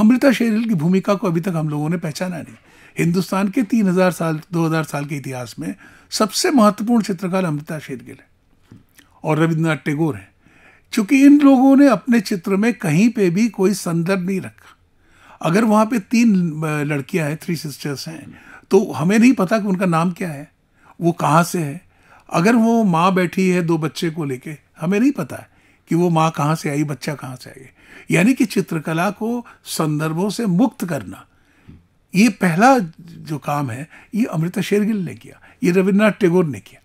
अमृता शेरगिल की भूमिका को अभी तक हम लोगों ने पहचाना नहीं हिंदुस्तान के 3000 साल 2000 साल के इतिहास में सबसे महत्वपूर्ण चित्रकार अमृता शेरगिल है और रविन्द्रनाथ टैगोर हैं चूंकि इन लोगों ने अपने चित्र में कहीं पे भी कोई संदर्भ नहीं रखा अगर वहाँ पे तीन लड़कियाँ हैं थ्री सिस्टर्स हैं तो हमें नहीं पता कि उनका नाम क्या है वो कहाँ से है अगर वो माँ बैठी है दो बच्चे को लेके हमें नहीं पता है कि वो माँ कहाँ से आई बच्चा कहाँ से आई यानी कि चित्रकला को संदर्भों से मुक्त करना ये पहला जो काम है ये अमृता शेरगिल ने किया ये रविन्द्रनाथ टैगोर ने किया